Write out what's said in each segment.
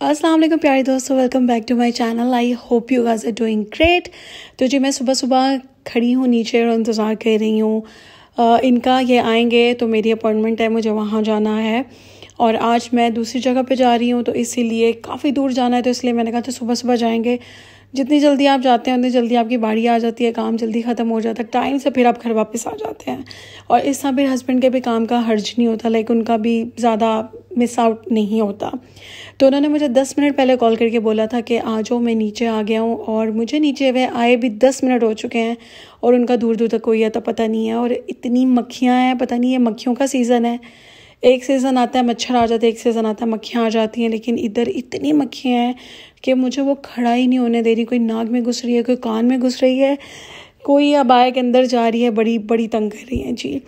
असलम प्यारे दोस्तों welcome back to my channel I hope you guys are doing great तो जी मैं सुबह सुबह खड़ी हूँ नीचे और इंतज़ार कर रही हूँ इनका ये आएंगे तो मेरी अपॉइंटमेंट है मुझे वहाँ जाना है और आज मैं दूसरी जगह पे जा रही हूँ तो इसीलिए काफ़ी दूर जाना है तो इसलिए मैंने कहा था सुबह सुबह जाएंगे जितनी जल्दी आप जाते हैं उतनी जल्दी आपकी बाड़ी आ जाती है काम जल्दी ख़त्म हो जाता है टाइम से फिर आप घर वापस आ जाते हैं और इस तरह फिर हस्बैंड के भी काम का हर्ज नहीं होता लाइक उनका भी ज़्यादा मिस आउट नहीं होता तो उन्होंने मुझे दस मिनट पहले कॉल करके बोला था कि आ जाओ मैं नीचे आ गया हूँ और मुझे नीचे वह आए भी दस मिनट हो चुके हैं और उनका दूर दूर तक कोई आता पता नहीं है और इतनी मक्खियाँ हैं पता नहीं ये मक्खियों का सीज़न है एक सीज़न आता है मच्छर आ जाते हैं एक सीज़न आता है मक्खियाँ आ जाती हैं लेकिन इधर इतनी मक्खियाँ हैं कि मुझे वो खड़ा ही नहीं होने दे रही कोई नाक में घुस रही है कोई कान में घुस रही है कोई अब आए के अंदर जा रही है बड़ी बड़ी तंग कर रही है जी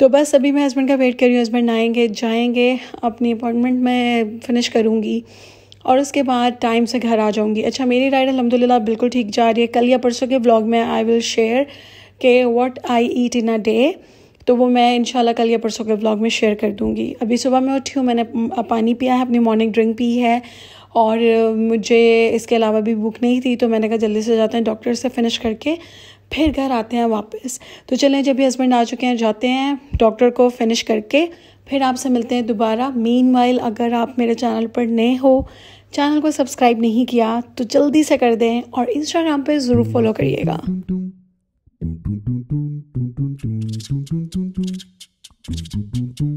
तो बस अभी मैं हस्बैंड का वेट कर रही हूँ हस्बैंड आएंगे जाएंगे अपनी अपॉइंटमेंट मैं फ़िनिश करूँगी और उसके बाद टाइम से घर आ जाऊँगी अच्छा मेरी राइड अलहमदिल्ला बिल्कुल ठीक जा रही है कल या परसों के ब्लॉग में आई विल शेयर के what I eat in a day तो वो मैं इंशाल्लाह कल या परसों के ब्लॉग में शेयर कर दूँगी अभी सुबह मैं उठी हूँ मैंने पानी पिया है अपनी मॉर्निंग ड्रिंक पी है और मुझे इसके अलावा भी भूख नहीं थी तो मैंने कहा जल्दी से जाते हैं डॉक्टर से फिनिश करके फिर घर आते हैं वापस तो चलें जब भी हस्बैंड आ चुके हैं जाते हैं डॉक्टर को फिनिश करके फिर आपसे मिलते हैं दोबारा मीन अगर आप मेरे चैनल पर नए हो चैनल को सब्सक्राइब नहीं किया तो जल्दी से कर दें और इंस्टाग्राम पर ज़रूर फॉलो करिएगा doom doom doom doom doom doom doom doom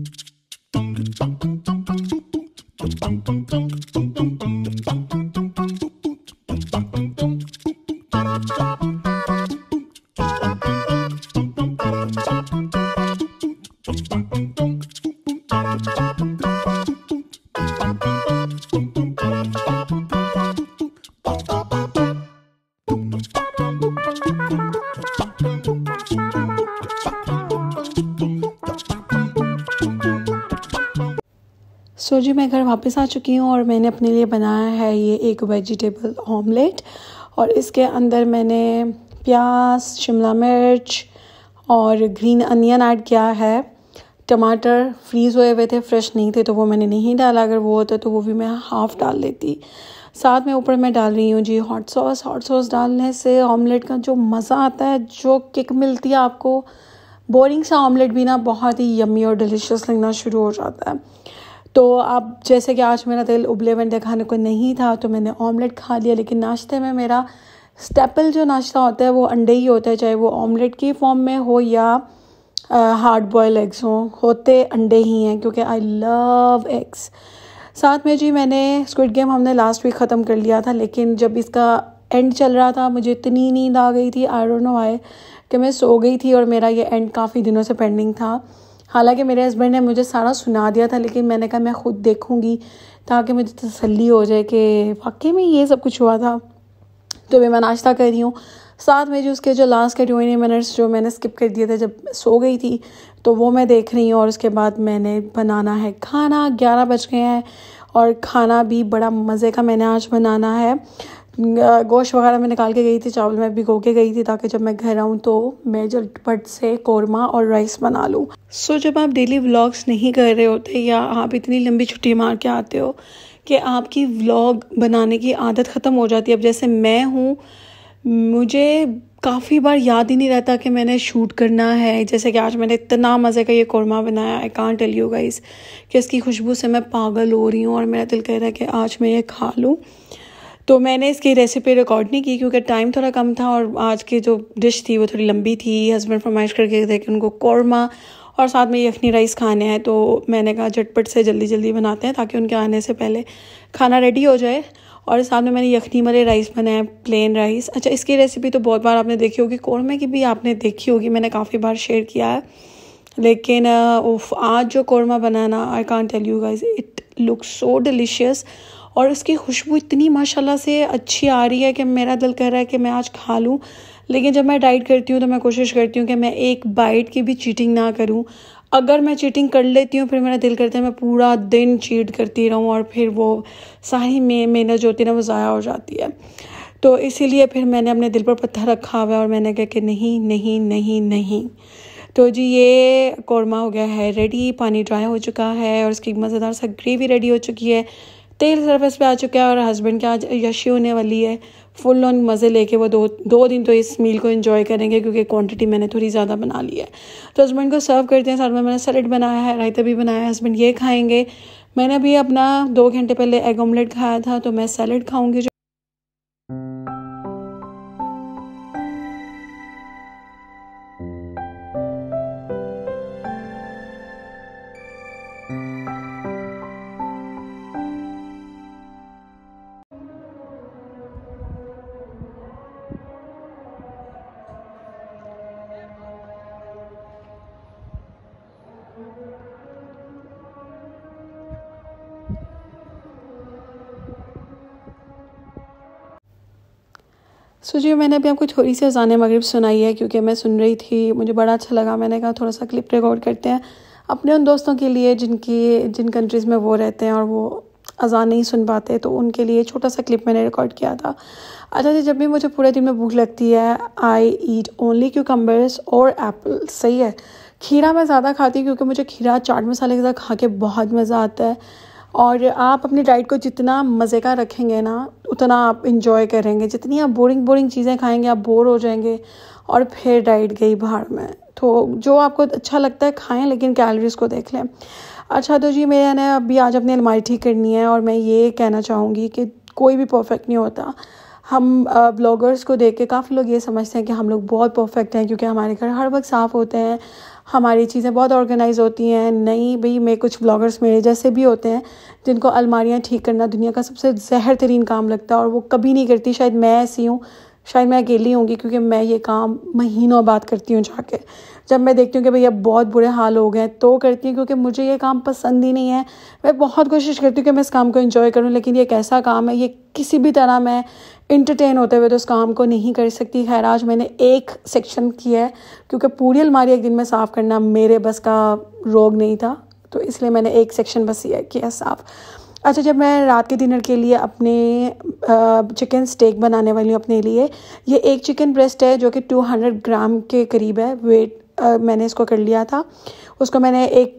सो जी मैं घर वापस आ चुकी हूँ और मैंने अपने लिए बनाया है ये एक वेजिटेबल ऑमलेट और इसके अंदर मैंने प्याज शिमला मिर्च और ग्रीन अनियन ऐड किया है टमाटर फ्रीज़ हुए हुए थे फ्रेश नहीं थे तो वो मैंने नहीं डाला अगर वो होता तो वो भी मैं हाफ़ डाल देती साथ में ऊपर मैं डाल रही हूँ जी हॉट सॉस हॉट सॉस डालने से ऑमलेट का जो मज़ा आता है जो किक मिलती है आपको बोरिंग सा ऑमलेट भी ना बहुत ही यम्मी और डिलीशियस लगना शुरू हो जाता है तो अब जैसे कि आज मेरा दिल उबले वंडे खाने को नहीं था तो मैंने ऑमलेट खा लिया लेकिन नाश्ते में मेरा स्टेपल जो नाश्ता होता है वो अंडे ही होता है चाहे वो ऑमलेट की फॉर्म में हो या हार्ड बॉयल एग्स हों होते अंडे ही हैं क्योंकि आई लव एग्स साथ में जी मैंने स्क्विड गेम हमने लास्ट वीक ख़त्म कर लिया था लेकिन जब इसका एंड चल रहा था मुझे इतनी नींद आ गई थी आई डोंट नो आई कि मैं सो गई थी और मेरा ये एंड काफ़ी दिनों से पेंडिंग था हालांकि मेरे हस्बैंड ने मुझे सारा सुना दिया था लेकिन मैंने कहा मैं ख़ुद देखूँगी ताकि मुझे तसल्ली हो जाए कि वाकई में ये सब कुछ हुआ था तो मैं नाश्ता कर रही हूँ साथ में जो उसके जो लास्ट के ट्वेंटी मिनट्स जो मैंने स्किप कर दिए थे जब सो गई थी तो वो मैं देख रही हूँ और उसके बाद मैंने बनाना है खाना ग्यारह बज गए हैं और खाना भी बड़ा मज़े का मैंने आज बनाना है गोश्त वगैरह मैं निकाल के गई थी चावल में भिगो के गई थी ताकि जब मैं घर आऊँ तो मैं झटपट से कौरमा और राइस बना लूँ सो so, जब आप डेली व्लॉग्स नहीं कर रहे होते या आप इतनी लंबी छुट्टी मार के आते हो कि आपकी व्लॉग बनाने की आदत ख़त्म हो जाती है अब जैसे मैं हूँ मुझे काफ़ी बार याद ही नहीं रहता कि मैंने शूट करना है जैसे कि आज मैंने इतना मज़े का ये कौरमा बनाया I can't tell you guys कि इसकी खुशबू से मैं पागल हो रही हूँ और मेरा दिल कह रहा है कि आज मैं ये खा लूँ तो मैंने इसकी रेसिपी रिकॉर्ड नहीं की क्योंकि टाइम थोड़ा कम था और आज की जो डिश थी वो थोड़ी लंबी थी हस्बैंड फरमाइश करके थे कि उनको कौरमा और साथ में यखनी राइस खाने हैं तो मैंने कहा झटपट से जल्दी जल्दी बनाते हैं ताकि उनके आने से पहले खाना रेडी हो जाए और साथ में मैंने यखनी मरे राइस बनाया प्लेन राइस अच्छा इसकी रेसिपी तो बहुत बार आपने देखी होगी कौरमे की भी आपने देखी होगी मैंने काफ़ी बार शेयर किया है लेकिन उफ आज जो कौरमा बनाना I can't tell you guys it look so delicious और इसकी खुशबू इतनी माशाल्लाह से अच्छी आ रही है कि मेरा दिल कर रहा है कि मैं आज खा लूँ लेकिन जब मैं डाइट करती हूँ तो मैं कोशिश करती हूँ कि मैं एक बाइट की भी चीटिंग ना करूँ अगर मैं चीटिंग कर लेती हूँ फिर मेरा दिल करता है मैं पूरा दिन चीट करती रहूँ और फिर वो सारी में मेहनत जो होती है ना वो ज़ाया हो जाती है तो इसीलिए फिर मैंने अपने दिल पर पत्थर रखा हुआ और मैंने कहा कि नहीं नहीं नहीं नहीं तो जी ये कौरमा हो गया है रेडी पानी ड्राई हो चुका है और इसकी मज़ेदार सा ग्रेवी रेडी हो चुकी है तेल सरफेस पे आ चुका है और हस्बैंड की आज यशी होने वाली है फुल ऑन मज़े लेके वो दो दो दिन तो इस मील को इन्जॉय करेंगे क्योंकि क्वांटिटी मैंने थोड़ी ज़्यादा बना ली है तो हस्बैंड को सर्व करते हैं साथ में मैंने सैलड बनाया है रायता भी बनाया है हस्बैंड ये खाएंगे मैंने अभी अपना दो घंटे पहले एग ऑमलेट खाया था तो मैं सैलड खाऊंगी सो जी मैंने अभी आपको थोड़ी सी अजान मगरब सुनाई है क्योंकि मैं सुन रही थी मुझे बड़ा अच्छा लगा मैंने कहा थोड़ा सा क्लिप रिकॉर्ड करते हैं अपने उन दोस्तों के लिए जिनकी जिन कंट्रीज़ में वो रहते हैं और वो अजान नहीं सुन पाते तो उनके लिए छोटा सा क्लिप मैंने रिकॉर्ड किया था अच्छा जी जब भी मुझे पूरे दिन में भूख लगती है आई ईट ओनली क्यूकम्बर्स और एप्पल सही है खीरा मैं ज़्यादा खाती हूँ क्योंकि मुझे खीरा चाट मसाले के साथ खा के बहुत मज़ा आता है और आप अपनी डाइट को जितना मज़े का रखेंगे ना उतना आप इंजॉय करेंगे जितनी आप बोरिंग बोरिंग चीज़ें खाएंगे आप बोर हो जाएंगे और फिर डाइट गई बाहर में तो जो आपको अच्छा लगता है खाएं लेकिन कैलोरीज़ को देख लें अच्छा तो जी मैंने अभी आज अपनी अलमारी ठीक करनी है और मैं ये कहना चाहूँगी कि कोई भी परफेक्ट नहीं होता हम ब्लॉगर्स को देख के काफ़ी लोग ये समझते हैं कि हम लोग बहुत परफेक्ट हैं क्योंकि हमारे घर हर वक्त साफ़ होते हैं हमारी चीज़ें बहुत ऑर्गेनाइज़ होती हैं नई भी मैं कुछ ब्लॉगर्स मेरे जैसे भी होते हैं जिनको अलमारियाँ ठीक करना दुनिया का सबसे जहर तरीन काम लगता है और वो कभी नहीं करती शायद मैं ऐसी हूँ शायद मैं अकेली होंगी क्योंकि मैं ये काम महीनों बाद करती हूँ जाके जब मैं देखती हूँ कि भैया बहुत बुरे हाल हो गए तो करती हूँ क्योंकि मुझे ये काम पसंद ही नहीं है मैं बहुत कोशिश करती हूँ कि मैं इस काम को इन्जॉय करूँ लेकिन ये एक ऐसा काम है ये किसी भी तरह मैं इंटरटेन होते हुए तो उस काम को नहीं कर सकती खैर आज मैंने एक सेक्शन किया है क्योंकि पूरी अलमारी एक दिन में साफ़ करना मेरे बस का रोग नहीं था तो इसलिए मैंने एक सेक्शन बस ये किया साफ़ अच्छा जब मैं रात के डिनर के लिए अपने चिकन स्टेक बनाने वाली हूँ अपने लिए ये एक चिकन ब्रेस्ट है जो कि 200 ग्राम के करीब है वेट मैंने इसको कर लिया था उसको मैंने एक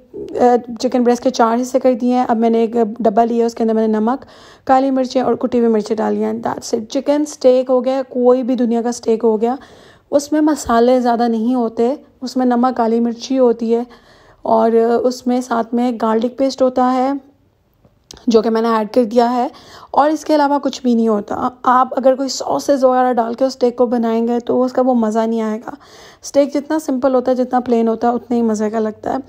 चिकन ब्रेस्ट के चार हिस्से कर दिए हैं अब मैंने एक डब्बा लिया उसके अंदर मैंने नमक काली मिर्चें और कुटी हुई मिर्चें डाली हैं दैट्स इट चिकन स्टेक हो गया कोई भी दुनिया का स्टेक हो गया उसमें मसाले ज़्यादा नहीं होते उसमें नमक काली मिर्ची होती है और उसमें साथ में गार्लिक पेस्ट होता है जो कि मैंने ऐड कर दिया है और इसके अलावा कुछ भी नहीं होता आप अगर कोई सॉसेज वगैरह डाल के उस स्टेक को बनाएंगे तो उसका वो मज़ा नहीं आएगा स्टेक जितना सिंपल होता है जितना प्लेन होता है उतना ही मज़े का लगता है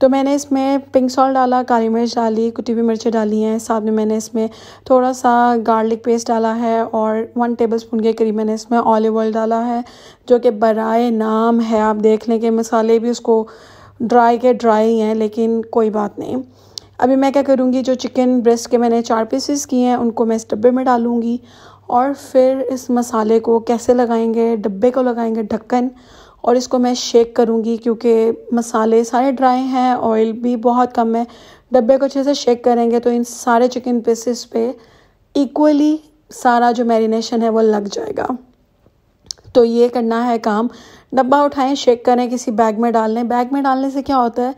तो मैंने इसमें पिंक सॉल्ट डाला काली मिर्च डाली कुटी हुई मिर्चें डाली हैं साथ में मैंने इसमें थोड़ा सा गार्लिक पेस्ट डाला है और वन टेबल स्पून के करीब मैंने इसमें ऑलिव ऑयल डाला है जो कि बरए नाम है आप देख लें कि मसाले भी उसको ड्राई के ड्राई हैं लेकिन कोई बात नहीं अभी मैं क्या करूँगी जो चिकन ब्रेस्ट के मैंने चार पीसेस किए हैं उनको मैं इस डब्बे में डालूँगी और फिर इस मसाले को कैसे लगाएंगे डब्बे को लगाएंगे ढक्कन और इसको मैं शेक करूँगी क्योंकि मसाले सारे ड्राई हैं ऑयल भी बहुत कम है डब्बे को अच्छे से शेक करेंगे तो इन सारे चिकन पीसेस पे इक्वली सारा जो मैरिनेशन है वो लग जाएगा तो ये करना है काम डब्बा उठाएं शेक करें किसी बैग में डाल लें बैग में डालने से क्या होता है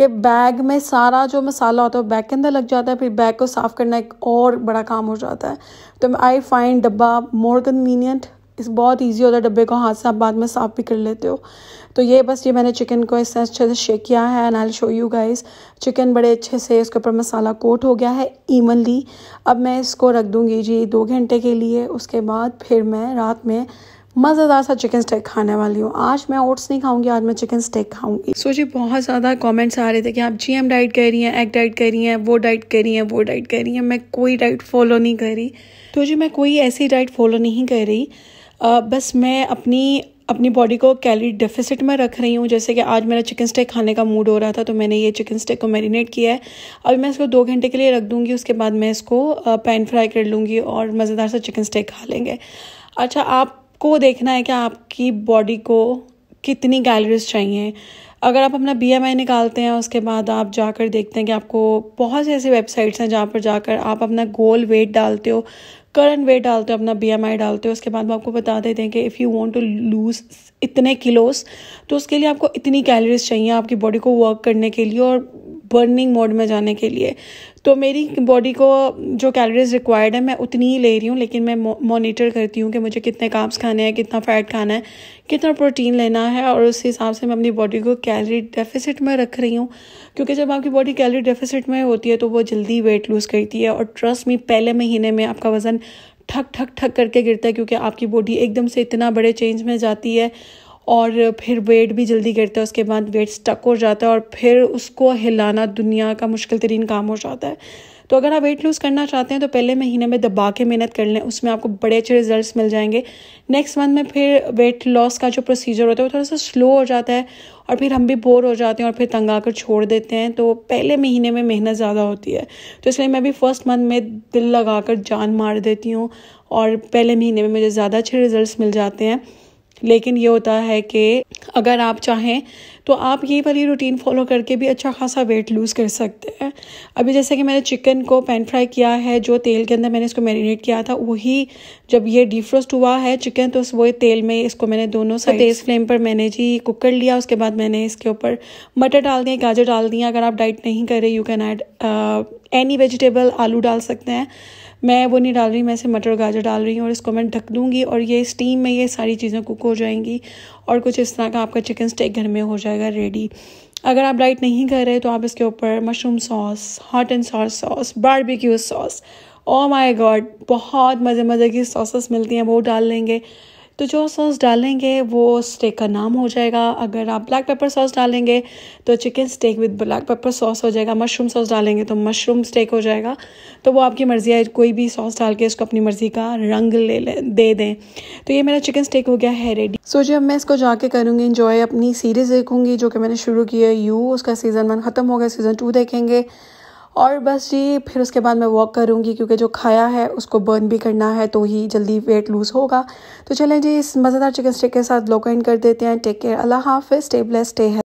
कि बैग में सारा जो मसाला होता है वो बैग के अंदर लग जाता है फिर बैग को साफ़ करना एक और बड़ा काम हो जाता है तो आई फाइंड डब्बा मोर कन्वीनियंट इस बहुत इजी होता है डब्बे को हाथ से आप बाद में साफ़ भी कर लेते हो तो ये बस ये मैंने चिकन को इससे अच्छे से शेक किया है and I show you guys chicken बड़े अच्छे से इसके ऊपर मसाला कोट हो गया है इवनली अब मैं इसको रख दूँगी जी दो घंटे के लिए उसके बाद फिर मैं रात में मज़ेदार सा चिकन स्टेक खाने वाली हूँ आज मैं ओट्स नहीं खाऊंगी आज मैं चिकन स्टेक खाऊंगी सो so जी बहुत ज़्यादा कमेंट्स आ रहे थे कि आप जीएम डाइट कर रही हैं एग डाइट कर रही हैं वो डाइट कर रही हैं वो डाइट कर रही हैं मैं कोई डाइट फॉलो नहीं कर रही तो जी मैं कोई ऐसी डाइट फॉलो नहीं कर रही आ, बस मैं अपनी अपनी बॉडी को कैलोरी डेफिसिट में रख रही हूँ जैसे कि आज मेरा चिकन स्टेक खाने का मूड हो रहा था तो मैंने ये चिकन स्टेक को मैरिनेट किया है अभी मैं इसको दो घंटे के लिए रख दूँगी उसके बाद मैं इसको पैन फ्राई कर लूँगी और मज़ेदार सा चिकन स्टेक खा लेंगे अच्छा आप आपको देखना है कि आपकी बॉडी को कितनी कैलोरीज चाहिए अगर आप अपना बी निकालते हैं उसके बाद आप जाकर देखते हैं कि आपको बहुत सी ऐसी वेबसाइट्स हैं जहाँ पर जाकर आप अपना गोल वेट डालते हो करंट वेट डालते हो अपना बी डालते हो उसके बाद वो आपको बता देते हैं कि if you want to lose इतने किलोस तो उसके लिए आपको इतनी कैलोरीज चाहिए आपकी बॉडी को वर्क करने के लिए और बर्निंग मोड में जाने के लिए तो मेरी बॉडी को जो कैलोरीज रिक्वायर्ड है मैं उतनी ही ले रही हूँ लेकिन मैं मॉनिटर करती हूँ कि मुझे कितने काम्स खाने हैं कितना फ़ैट खाना है कितना प्रोटीन लेना है और उस हिसाब से मैं अपनी बॉडी को कैलोरी डेफिसिट में रख रही हूँ क्योंकि जब आपकी बॉडी कैलोरी डेफिसिट में होती है तो वो जल्दी वेट लूज़ करती है और ट्रस्ट मी पहले महीने में आपका वज़न ठक ठक ठक करके गिरता है क्योंकि आपकी बॉडी एकदम से इतना बड़े चेंज में जाती है और फिर वेट भी जल्दी गिरता है उसके बाद वेट स्टक हो जाता है और फिर उसको हिलाना दुनिया का मुश्किल तरीन काम हो जाता है तो अगर आप वेट लूज़ करना चाहते हैं तो पहले महीने में दबा के मेहनत कर लें उसमें आपको बड़े अच्छे रिजल्ट्स मिल जाएंगे नेक्स्ट मंथ में फिर वेट लॉस का जो प्रोसीजर होता है वो थोड़ा सा स्लो हो जाता है और फिर हम भी बोर हो जाते हैं और फिर तंग आकर छोड़ देते हैं तो पहले महीने में मेहनत ज़्यादा होती है तो इसलिए मैं भी फर्स्ट मंथ में दिल लगा कर जान मार देती हूँ और पहले महीने में मुझे ज़्यादा अच्छे रिजल्ट मिल जाते हैं लेकिन ये होता है कि अगर आप चाहें तो आप ये वाली रूटीन फॉलो करके भी अच्छा खासा वेट लूज़ कर सकते हैं अभी जैसे कि मैंने चिकन को पैन फ्राई किया है जो तेल के अंदर मैंने इसको मैरिनेट किया था वही जब ये डिफ्रोस्ट हुआ है चिकन तो उस वो तेल में इसको मैंने दोनों से तेज़ फ्लेम पर मैंने जी कुक कर लिया उसके बाद मैंने इसके ऊपर मटर डाल दिए गाजर डाल दिए अगर आप डाइट नहीं करें you can add any vegetable आलू डाल सकते हैं मैं वो नहीं डाल रही मैं इसे मटर गाजर डाल रही हूँ और इसको मैं ढक दूँगी और ये स्टीम में ये सारी चीज़ें कुक हो जाएंगी और कुछ इस तरह का आपका चिकन स्टेक घर में हो जाएगा रेडी अगर आप डाइट नहीं कर रहे तो आप इसके ऊपर mushroom sauce hot and sauce sauce barbecue sauce oh my god बहुत मज़े मज़े की सॉसेस मिलती हैं वो डाल लेंगे तो जो सॉस डालेंगे वो स्टेक का नाम हो जाएगा अगर आप ब्लैक पेपर सॉस डालेंगे तो chicken steak with black pepper sauce हो जाएगा मशरूम सॉस डालेंगे तो मशरूम स्टेक हो जाएगा तो वो आपकी मर्ज़ी है कोई भी सॉस डाल के इसको अपनी मर्ज़ी का रंग ले ले दे दें तो ये मेरा चिकन स्टेक हो गया है रेडी सो जी अब मैं इसको जाके करूँगी इन्जॉय अपनी सीरीज़ देखूँगी जो कि मैंने शुरू की है यू उसका सीज़न वन ख़त्म हो गया सीज़न टू देखेंगे और बस जी फिर उसके बाद मैं वॉक करूँगी क्योंकि जो खाया है उसको बर्न भी करना है तो ही जल्दी वेट लूज़ होगा तो चलें जी इस मज़ेदार चिकन स्टिक के साथ लॉक इन कर देते हैं टेक केयर अल्लाह हाफ स्टे ब्लेस स्टे